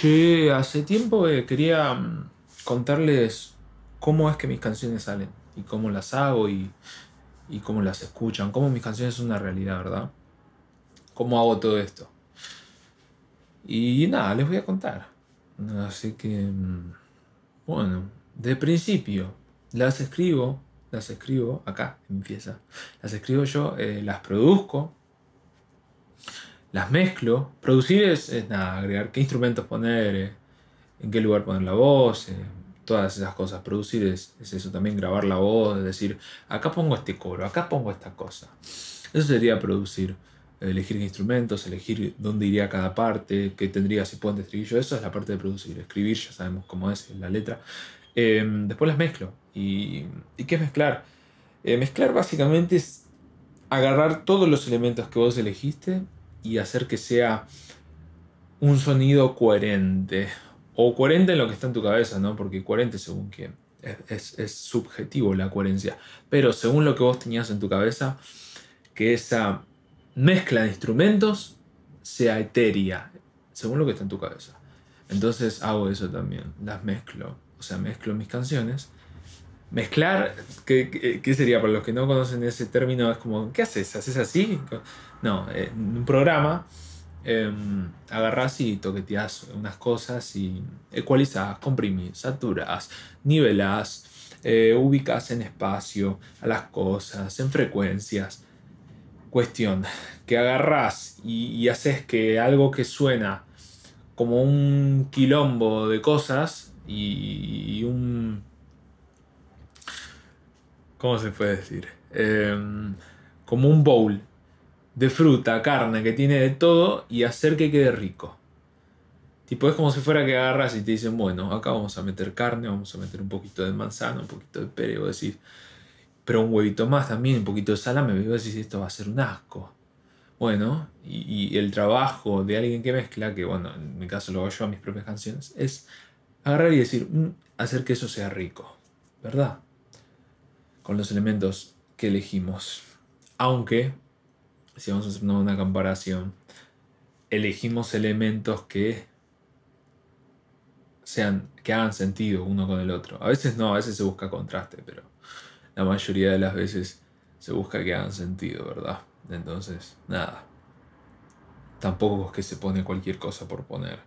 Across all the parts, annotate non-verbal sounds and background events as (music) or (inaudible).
Che, hace tiempo eh, quería mm, contarles cómo es que mis canciones salen y cómo las hago y, cómo las escuchan, cómo mis canciones son una realidad, ¿verdad? ¿Cómo hago todo esto? Y nada, les voy a contar. Así que, mm, bueno, de principio, las escribo, las escribo acá empieza, las escribo yo, eh, las produzco, las mezclo. Producir es, nada, agregar qué instrumentos poner, eh, en qué lugar poner la voz, eh, todas esas cosas. Producir es, eso también, grabar la voz, es decir, acá pongo este coro, acá pongo esta cosa. Eso sería producir. Elegir instrumentos, elegir dónde iría cada parte, qué tendría si describir yo. eso es la parte de producir. Escribir ya sabemos cómo es, la letra. Em, después las mezclo. ¿Y, y qué es mezclar? Eh, mezclar básicamente es agarrar todos los elementos que vos elegiste y hacer que sea un sonido coherente. O coherente en lo que está en tu cabeza, ¿no? Porque coherente según quién. Es, es, es, subjetivo la coherencia. Pero según lo que vos tenías en tu cabeza, que esa mezcla de instrumentos sea etérea, según lo que está en tu cabeza. Entonces hago eso también, las mezclo. O sea, mezclo mis canciones Mezclar, ¿qué, sería? Para los que no conocen ese término, es como, ¿qué haces? ¿Haces así? No, en un programa em, agarras y toqueteas unas cosas y ecualizas, comprimís, saturas, nivelas, eh, ubicas en espacio a las cosas, en frecuencias. Cuestión, que agarras y, haces que algo que suena como un quilombo de cosas y un ¿Cómo se puede decir? Em, como un bowl de fruta, carne, que tiene de todo y hacer que quede rico. Tipo, es como si fuera que agarras y te dicen, bueno, acá vamos a meter carne, vamos a meter un poquito de manzana, un poquito de pere, vos pero un huevito más también, un poquito de salame, y a decir, esto va a ser un asco. Bueno, y, el trabajo de alguien que mezcla, que bueno, en mi caso lo hago yo a mis propias canciones, es agarrar y decir, mm, hacer que eso sea rico, ¿verdad? con los elementos que elegimos. Aunque, si vamos a hacer una comparación, elegimos elementos que sean que hagan sentido uno con el otro. A veces no, a veces se busca contraste, pero la mayoría de las veces se busca que hagan sentido, ¿verdad? Entonces, nada. Tampoco es que se pone cualquier cosa por poner.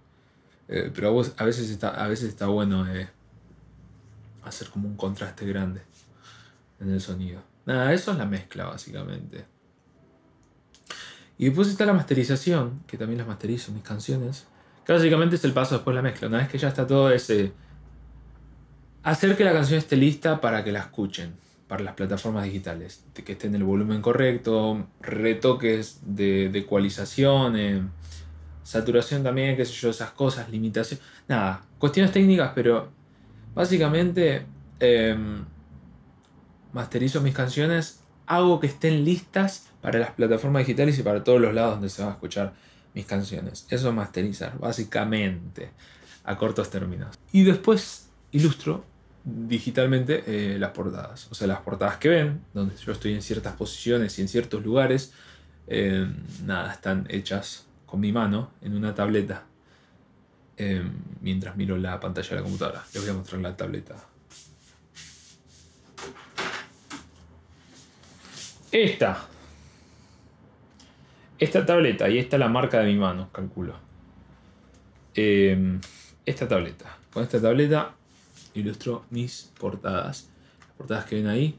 Eh, pero a, veces está, a veces está bueno eh, hacer como un contraste grande en el sonido. Nada, eso es la mezcla básicamente. Y después está la masterización, que también las masterizo mis canciones. Que básicamente es el paso después de la mezcla. Una vez que ya está todo ese. Hacer que la canción esté lista para que la escuchen, para las plataformas digitales. Que esté en el volumen correcto, retoques de, ecualización, saturación también, qué sé yo, esas cosas, limitación. Nada, cuestiones técnicas, pero básicamente. Em, masterizo mis canciones, hago que estén listas para las plataformas digitales y para todos los lados donde se van a escuchar mis canciones. Eso es masterizar, básicamente, a cortos términos. Y después ilustro digitalmente eh, las portadas, o sea, las portadas que ven, donde yo estoy en ciertas posiciones y en ciertos lugares, eh, nada, están hechas con mi mano en una tableta. Eh, mientras miro la pantalla de la computadora. Les voy a mostrar la tableta Esta. Esta tableta. Y esta es la marca de mi mano, calculo. Em, esta tableta. Con esta tableta ilustro mis portadas. Las portadas que ven ahí.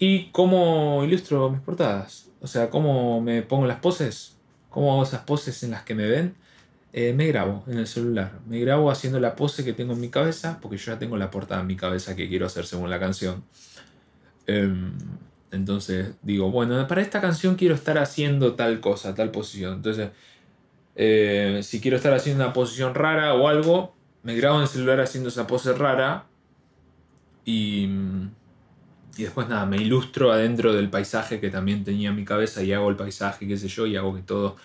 Y cómo ilustro mis portadas. O sea, cómo me pongo las poses. Cómo hago esas poses en las que me ven. Eh, me grabo en el celular. Me grabo haciendo la pose que tengo en mi cabeza. Porque yo ya tengo la portada en mi cabeza que quiero hacer según la canción. Em, entonces digo, bueno, para esta canción quiero estar haciendo tal cosa, tal posición. Entonces, eh, si quiero estar haciendo una posición rara o algo, me grabo en el celular haciendo esa pose rara y, mm, y después nada, me ilustro adentro del paisaje que también tenía en mi cabeza y hago el paisaje, qué sé yo, y hago que todo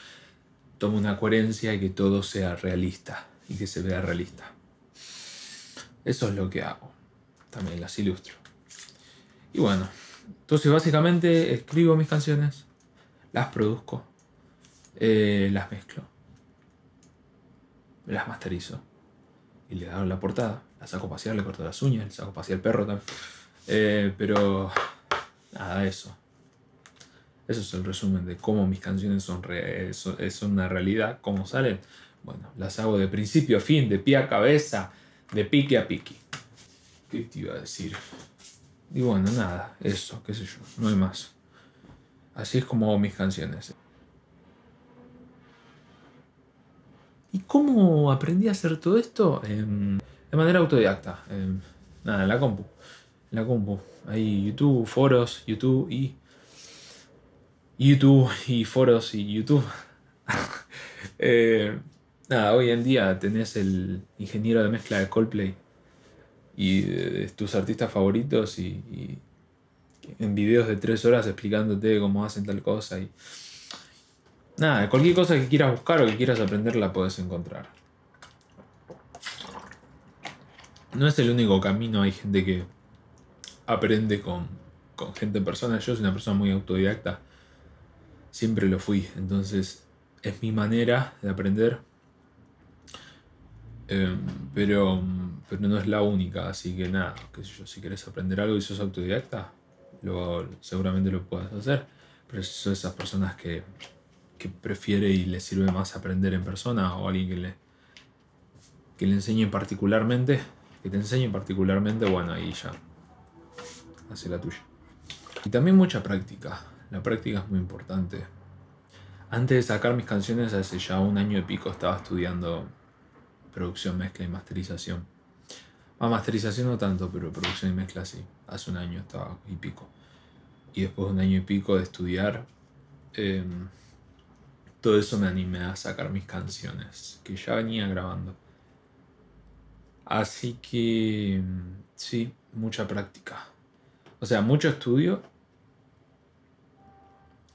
tome una coherencia y que todo sea realista y que se vea realista. Eso es lo que hago. También las ilustro. Y bueno. Entonces básicamente escribo mis canciones, las produzco, eh, las mezclo, las masterizo y le hago la portada. La saco a pasear, le corto las uñas, le saco a pasear el perro también. Eh, pero nada, eso. Eso es el resumen de cómo mis canciones son, re, son una realidad, cómo salen. Bueno, las hago de principio a fin, de pie a cabeza, de pique a pique. ¿Qué te iba a decir? Y bueno, nada, eso, qué sé yo, no hay más. Así es como hago mis canciones. ¿Y cómo aprendí a hacer todo esto? Em, de manera autodidacta. Em, nada, en la compu. En la compu. Hay YouTube, foros, YouTube y. YouTube y foros y YouTube. (laughs) Eh, nada, hoy en día tenés el ingeniero de mezcla de Coldplay y eh, de, tus artistas favoritos y, en videos de tres horas explicándote cómo hacen tal cosa y nada, cualquier cosa que quieras buscar o que quieras aprender la puedes encontrar. No es el único camino, hay gente que aprende con, gente en persona. Yo soy una persona muy autodidacta, siempre lo fui, entonces es mi manera de aprender. Em, pero pero no es la única, así que nada, qué sé yo, si quieres aprender algo y sos autodidacta, lo, seguramente lo puedas hacer, pero si sos esas personas que, que prefiere y le sirve más aprender en persona o alguien que le, que le enseñe particularmente, que te enseñe particularmente, bueno, ahí ya hace la tuya. Y también mucha práctica, la práctica es muy importante. Antes de sacar mis canciones, hace ya un año y pico estaba estudiando producción, mezcla y masterización. A ah, masterización no tanto, pero producción y mezcla sí. Hace un año estaba y pico. Y después de un año y pico de estudiar, em, todo eso me animé a sacar mis canciones, que ya venía grabando. Así que em, sí, mucha práctica. O sea, mucho estudio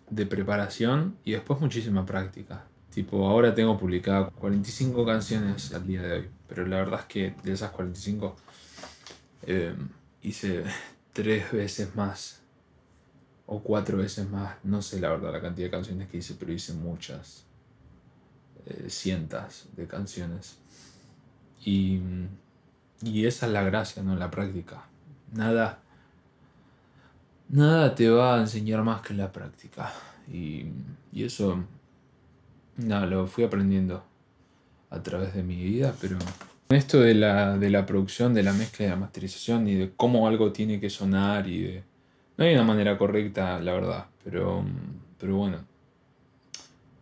de preparación y después muchísima práctica. Tipo, ahora tengo publicadas 45 canciones al día de hoy, pero la verdad es que de esas 45 eh, hice tres veces más o cuatro veces más, no sé la verdad la cantidad de canciones que hice, pero hice muchas, eh, cientos de canciones. Y, y esa es la gracia, ¿no? La práctica. Nada, nada te va a enseñar más que la práctica. Y, y eso no, lo fui aprendiendo a través de mi vida, pero esto de la, producción, de la mezcla, de la masterización y de cómo algo tiene que sonar y de... No hay una manera correcta, la verdad, pero, pero bueno.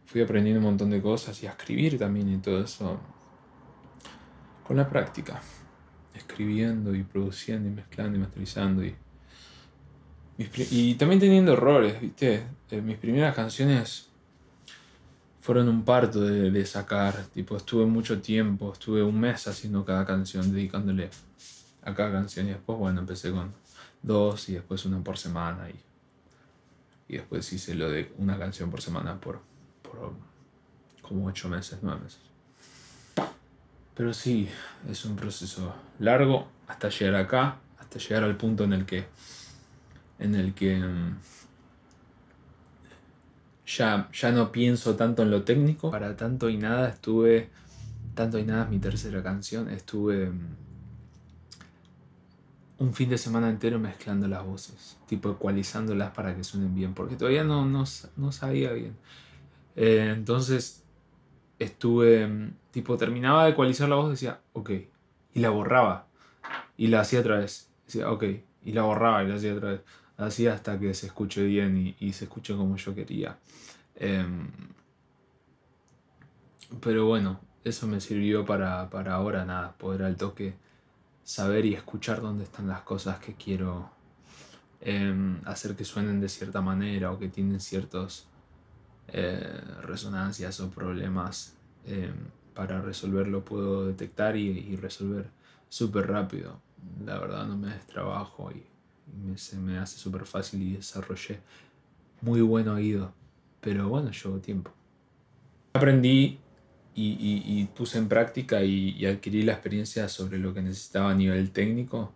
Fui aprendiendo un montón de cosas y a escribir también y todo eso. Con la práctica. Escribiendo y produciendo y mezclando y masterizando y... y también teniendo errores, ¿viste? Eh, mis primeras canciones fueron un parto de, sacar. Tipo, estuve mucho tiempo, estuve un mes haciendo cada canción, dedicándole a cada canción. Y después, bueno, empecé con dos y después una por semana. Y, y después hice lo de una canción por semana por, por como ocho meses, nueve meses. Pero sí, es un proceso largo hasta llegar acá, hasta llegar al punto en el que, en el que mm, ya, no pienso tanto en lo técnico. Para tanto y nada estuve, tanto y nada es mi tercera canción, estuve mm, un fin de semana entero mezclando las voces, tipo ecualizándolas para que suenen bien, porque todavía no, no, sabía bien. Eh, entonces estuve, mm, tipo, terminaba de ecualizar la voz, decía, ok, y la borraba, y la hacía otra vez, decía, ok, y la borraba, y la hacía otra vez así hasta que se escuche bien y, se escuche como yo quería. Em, pero bueno, eso me sirvió para, ahora, nada, poder al toque saber y escuchar dónde están las cosas que quiero em, hacer que suenen de cierta manera o que tienen ciertas eh, resonancias o problemas. Em, para resolverlo puedo detectar y, resolver súper rápido. La verdad no me des trabajo y me, se me hace súper fácil y desarrollé muy buen oído. Pero bueno, llevo tiempo. Aprendí y, puse en práctica y, y, adquirí la experiencia sobre lo que necesitaba a nivel técnico,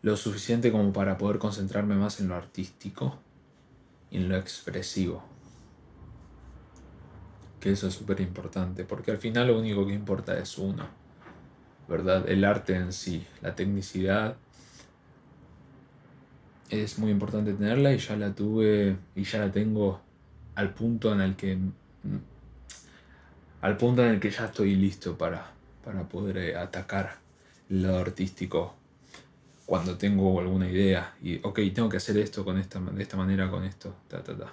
lo suficiente como para poder concentrarme más en lo artístico y en lo expresivo. Que eso es súper importante, porque al final lo único que importa es uno, ¿verdad? El arte en sí, la tecnicidad es muy importante tenerla y ya la tuve y ya la tengo al punto en el que mm, al punto en el que ya estoy listo para, para poder eh, atacar el lado artístico cuando tengo alguna idea y ok tengo que hacer esto con esta de esta manera con esto ta ta ta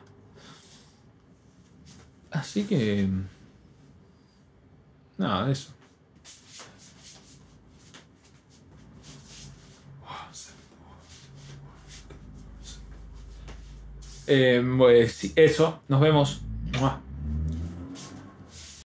así que mm, nada eso Eh, pues eso, nos vemos.